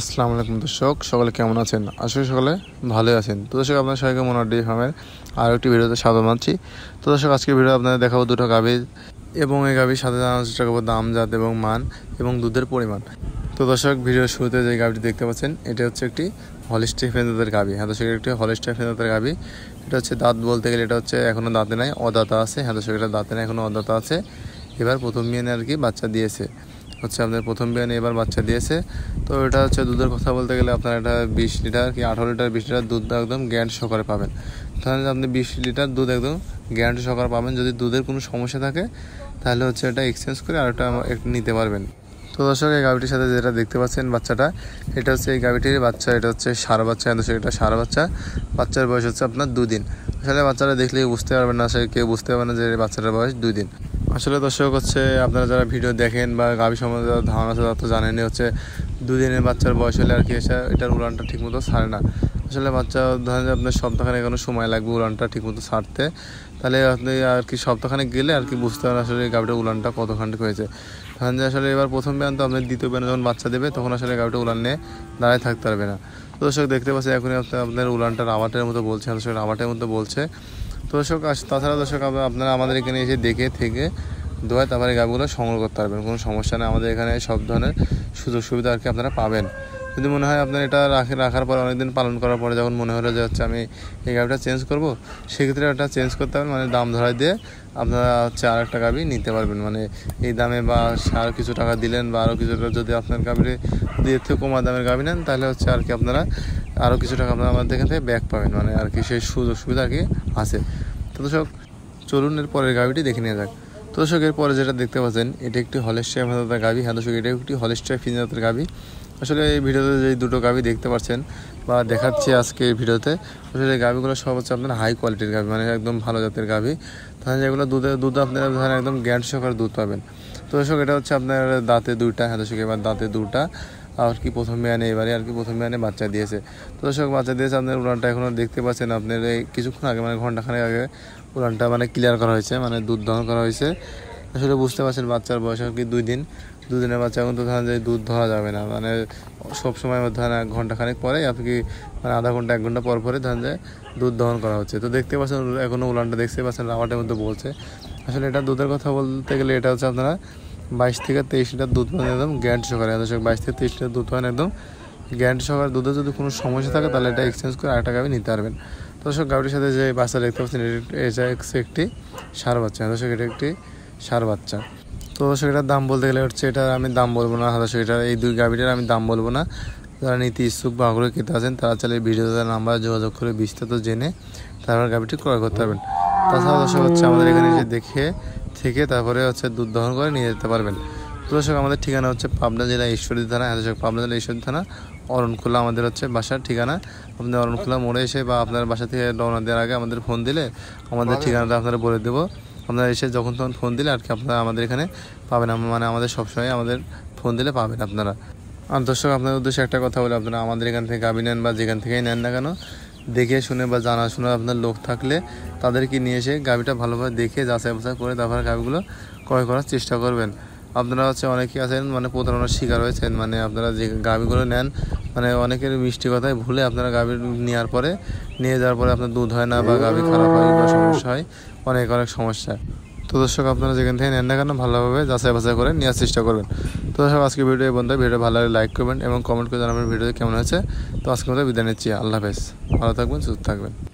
আসসালামু আলাইকুম দর্শক সকলে কেমন আছেন আসলে সকলে ভালোই আছেন তো দর্শক আপনার সবাইকে মনে ডি ফার্মের আরও একটি ভিডিওতে স্বাগত মানছি তো দর্শক আজকের ভিডিও আপনাদের দেখাবো দুটো গাভীর এবং এই গাভীর সাথে জানার চেষ্টা করবো দাম জাত এবং মান এবং দুধের পরিমাণ তো দর্শক ভিডিওর শুরুতে যে গাভীটি দেখতে পাচ্ছেন এটা হচ্ছে একটি হলিস্টিক ফেন্দাদের গাভী হ্যাঁ দর্শক একটি হলিস্টিক ফেন্দাদের গাভী এটা হচ্ছে দাঁত বলতে গেলে এটা হচ্ছে এখনও দাঁতে নাই অদাতা আছে হ্যাঁ দর্শক এটা দাঁতে নাই এখনও অদাতা আছে এবার প্রথম মেয়ে আর কি বাচ্চা দিয়েছে হচ্ছে আপনার প্রথম বিয়ানে এবার বাচ্চা দিয়েছে তো এটা হচ্ছে দুধের কথা বলতে গেলে আপনার এটা বিশ লিটার কি আঠারো লিটার বিশ লিটার দুধ একদম গ্যান্ড সকারে পাবেন তাহলে আপনি বিশ লিটার দুধ একদম গ্যান্ড সহকারে পাবেন যদি দুধের কোনো সমস্যা থাকে তাহলে হচ্ছে এটা এক্সচেঞ্জ করে আরেকটা নিতে পারবেন তো দর্শক এই গাভিটির সাথে যেটা দেখতে পাচ্ছেন বাচ্চাটা এটা হচ্ছে এই গাভিটির বাচ্চা এটা হচ্ছে সারা বাচ্চা দর্শক এটা সারা বাচ্চা বাচ্চার বয়স হচ্ছে আপনার দুদিন আসলে বাচ্চারা দেখলেই বুঝতে পারবেন না সে কেউ বুঝতে পারবে না যে বাচ্চাটার বয়স দুদিন আসলে দর্শক হচ্ছে আপনারা যারা ভিডিও দেখেন বা গাভী সম্বন্ধে যারা ধারণা আছে তারা তো জানেন হচ্ছে দুদিনের বাচ্চার বয়স হলে আর কি এসে এটার উড়ানটা ঠিকমতো সারে না আসলে বাচ্চা ধরেন আপনার সপ্তাহখানে এখনো সময় লাগবে উড়ানটা ঠিকমতো ছাড়তে তাহলে আপনি আর কি সপ্তাহখানে গেলে আর কি বুঝতে পারেন আসলে গাভিটা উড়ানটা কতখানি হয়েছে ধরেন যে আসলে এবার প্রথম ব্যায়াম তো আপনি দ্বিতীয় ব্যায়াম যখন বাচ্চা দেবে তখন আসলে গাভিটা উড়ান নিয়ে দাঁড়ায় থাকতে পারবে না তো দর্শক দেখতে পাচ্ছি এখনই আপনার আপনার উলানটা রামাটের মতো বলছে আসলে রামাটের মতো বলছে দর্শক আস তাছাড়া দর্শক আপনারা আমাদের এখানে এসে দেখে থেকে দোয়া তারপরে গাবিগুলো সংগ্রহ করতে পারবেন কোনো সমস্যা নেই আমাদের এখানে সব ধরনের সুযোগ সুবিধা আর কি আপনারা পাবেন যদি মনে হয় আপনার এটা রাখে রাখার পর অনেকদিন পালন করার পরে যখন মনে হলো যে হচ্ছে আমি এই গাভিটা চেঞ্জ করবো সেক্ষেত্রে ওটা চেঞ্জ করতে হবে মানে দাম ধরাই দিয়ে আপনারা হচ্ছে আর একটা গাভি নিতে পারবেন মানে এই দামে বা আর কিছু টাকা দিলেন বা আরও কিছু যদি আপনার গাভিরে দিয়ে থেকে কমা দামের গাভি নেন তাহলে হচ্ছে আর কি আপনারা আরও কিছু টাকা আপনারা আমাদের এখান থেকে ব্যাক পাবেন মানে আর কি সেই সুযোগ সুবিধা আর কি আছে তো দর্শক চলুন এর পরের গাভিটি দেখে নেওয়া যাক তো দর্শকের পরে যেটা দেখতে পাচ্ছেন এটা একটি হলেস্টিয়া ভেদাতার গাভি হ্যাঁ দর্শক এটা একটি হলেস্টিয়া ফিনজাতের গাভি আসলে এই ভিডিওতে যে দুটো গাভি দেখতে পাচ্ছেন বা দেখাচ্ছি আজকে এই ভিডিওতে আসলে গাভিগুলো সব হচ্ছে আপনার হাই কোয়ালিটির গাভি মানে একদম ভালো জাতের গাভি তাহলে যেগুলো দুধে দুধ আপনারা ধরেন একদম গ্যান্ট শখের দুধ পাবেন তো দর্শক এটা হচ্ছে আপনার দাঁতে দুইটা হ্যাঁ দর্শক এবার দাঁতে দুটা আর কি প্রথম মেয়ানে এবারে আর কি প্রথম মেয়ানে বাচ্চা দিয়েছে তো দর্শক বাচ্চা দিয়েছে আপনার উড়ানটা এখন দেখতে পাচ্ছেন আপনার এই কিছুক্ষণ আগে মানে ঘন্টাখানেক আগে উড়ানটা মানে ক্লিয়ার করা হয়েছে মানে দুধ দহন করা হয়েছে আসলে বুঝতে পারছেন বাচ্চার বয়স আর কি দুই দিন দুদিনের বাচ্চা এখন তো ধরেন যে দুধ ধরা যাবে না মানে সব সময় ধরেন এক ঘন্টাখানেক পরে আপনি কি মানে আধা ঘন্টা এক ঘন্টা পর পরে ধরেন যে দুধ দহন করা হচ্ছে তো দেখতে পাচ্ছেন এখনও উলানটা দেখতে পাচ্ছেন রাবাটের মধ্যে বলছে আসলে এটা দুধের কথা বলতে গেলে এটা হচ্ছে আপনারা বাইশ থেকে তেইশ লিটার দুধ পান একদম গ্যারান্টি সহকারে হ্যাঁ, দর্শক বাইশ থেকে তেইশ লিটার দুধ পান একদম গ্যারান্টি সহকারে দুধে যদি কোনো সমস্যা থাকে তাহলে এটা এক্সচেঞ্জ করে আরেকটা গাড়ি নিতে পারবেন দর্শক গাড়ির সাথে যে বাচ্চা দেখতে পাচ্ছেন এটা একটি সার বাচ্চা হ্যাঁ, দর্শক এটা একটি সার বাচ্চা তো সেটার দাম বলতে গেলে হচ্ছে এটার আমি দাম বলবো না হ্যাঁ, দর্শক এটার এই দুই গাড়িটার আমি দাম বলবো না যারা নীতি ইচ্ছুক বা আগ্রহী কেতে আছেন তারা চাইলে ভিডিওতে নাম্বার যোগাযোগ করে বিস্তারিত জেনে তারপর গাড়িটি ক্রয় করতে পারবেন তাছাড়া দর্শক হচ্ছে আমাদের এখানে যে দেখে থেকে তারপরে হচ্ছে দুধ দহন করে নিয়ে যেতে পারবেন দর্শক আমাদের ঠিকানা হচ্ছে পাবনা জেলা ঈশ্বরী থানা হ্যাঁ দর্শক পাবনা জেলা ঈশ্বরী থানা অরণখোলা আমাদের হচ্ছে বাসার ঠিকানা আপনি অরণখোলা মোড়ে এসে বা আপনার বাসা থেকে রওনা দেওয়ার আগে আমাদের ফোন দিলে আমাদের ঠিকানাটা আপনারা বলে দেবো আপনারা এসে যখন তখন ফোন দিলে আর কি আপনারা আমাদের এখানে পাবেন মানে আমাদের সবসময় আমাদের ফোন দিলে পাবেন আপনারা আর দর্শক আপনাদের উদ্দেশ্যে একটা কথা বলে আপনারা আমাদের এখান থেকে গাবি নেন বা যেখান থেকেই নেন না কেন দেখে শুনে বা জানাশোনা আপনার লোক থাকলে তাদেরকে নিয়ে এসে গাভিটা ভালোভাবে দেখে যাচাই বাছাই করে তারপরে গাভিগুলো ক্রয় করার চেষ্টা করবেন আপনারা হচ্ছে অনেকেই আছেন মানে প্রতারণার শিকার হয়েছেন মানে আপনারা যে গাভিগুলো নেন মানে অনেকের মিষ্টি কথায় ভুলে আপনারা গাভি নেওয়ার পরে নিয়ে যাওয়ার পরে আপনার দুধ হয় না বা গাভি খারাপ হয় বা সমস্যা হয় অনেক অনেক সমস্যা তো দর্শক আপনারা যেখান থেকে নেন না কেন ভালোভাবে যাচাই বাছাই করে নেওয়ার চেষ্টা করবেন তো দর্শক আজকে ভিডিও এই বন্ধু ভিডিও ভালো লাইক করবেন এবং কমেন্ট করে জানাবেন ভিডিও কেমন হয়েছে তো আজকে মধ্যে বিদায় নিচ্ছি আল্লাহ হাফেজ ভালো থাকবেন সুস্থ থাকবেন